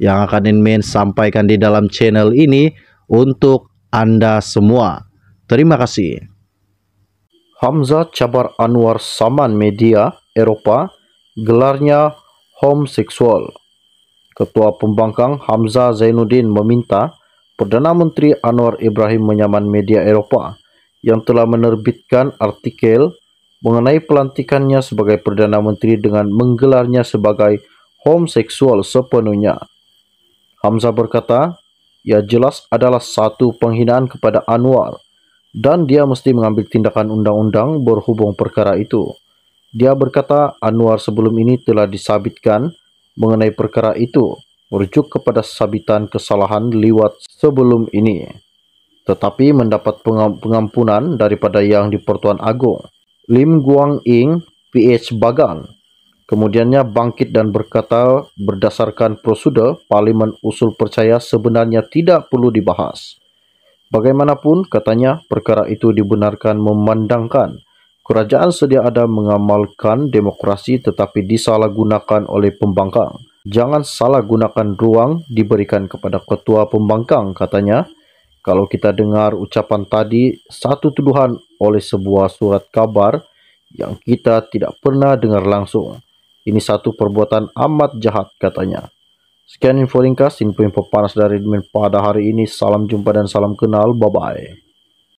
yang akan Inmin sampaikan di dalam channel ini untuk Anda semua. Terima kasih. Hamzah Cabar Anwar Saman Media Eropa gelarnya homoseksual. Ketua Pembangkang Hamzah Zainuddin meminta Perdana Menteri Anwar Ibrahim menyaman media Eropa yang telah menerbitkan artikel mengenai pelantikannya sebagai Perdana Menteri dengan menggelarnya sebagai homoseksual sepenuhnya. Hamzah berkata, ia jelas adalah satu penghinaan kepada Anwar dan dia mesti mengambil tindakan undang-undang berhubung perkara itu. Dia berkata Anwar sebelum ini telah disabitkan mengenai perkara itu merujuk kepada sabitan kesalahan liwat sebelum ini. Tetapi mendapat pengampunan daripada Yang di Pertuan Agong, Lim Guang Ing, PH Bagan, Kemudiannya bangkit dan berkata berdasarkan prosedur parlimen usul percaya sebenarnya tidak perlu dibahas. Bagaimanapun katanya perkara itu dibenarkan memandangkan kerajaan sedia ada mengamalkan demokrasi tetapi disalahgunakan oleh pembangkang. Jangan salah gunakan ruang diberikan kepada ketua pembangkang katanya. Kalau kita dengar ucapan tadi satu tuduhan oleh sebuah surat kabar yang kita tidak pernah dengar langsung. Ini satu perbuatan amat jahat katanya. Sekian info ringkas, info-info panas dari admin pada hari ini. Salam jumpa dan salam kenal. Bye-bye.